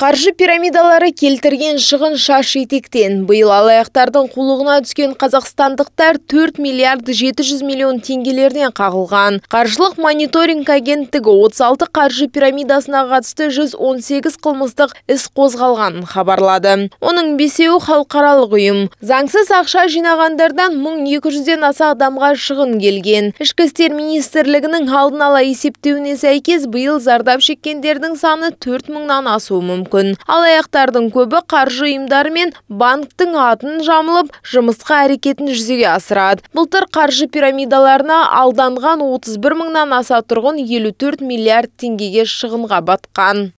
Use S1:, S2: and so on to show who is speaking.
S1: Қаржы пирамидалары келтірген шығын шаш етектен. Бұйыл алаяқтардың қулығына түскен қазақстандықтар 4 миллиард 700 миллион тенгелерден қағылған. Қаржылық мониторинг агенттігі 36 қаржы пирамидасына қатысты 118 қылмыстық іс қозғалған хабарлады. Оның бесеуі халықаралық ұйым. Заңсыз ақша жинағандардан 1200-ден аса адамға шығын келген. Ішкі істер министрлігінің алдын ала есептеуіне сәйкес биыл зардап шеккендердің саны 4000-нан асуы мүмкін мүмкін алаяқтардың көбі қаржы ұйымдары мен банктің атын жамылып жұмысқа әрекетін жүзеге асырады былтыр қаржы пирамидаларына алданған 31 мыңнан аса тұрғын 54 миллиард теңгеге шығынға батқан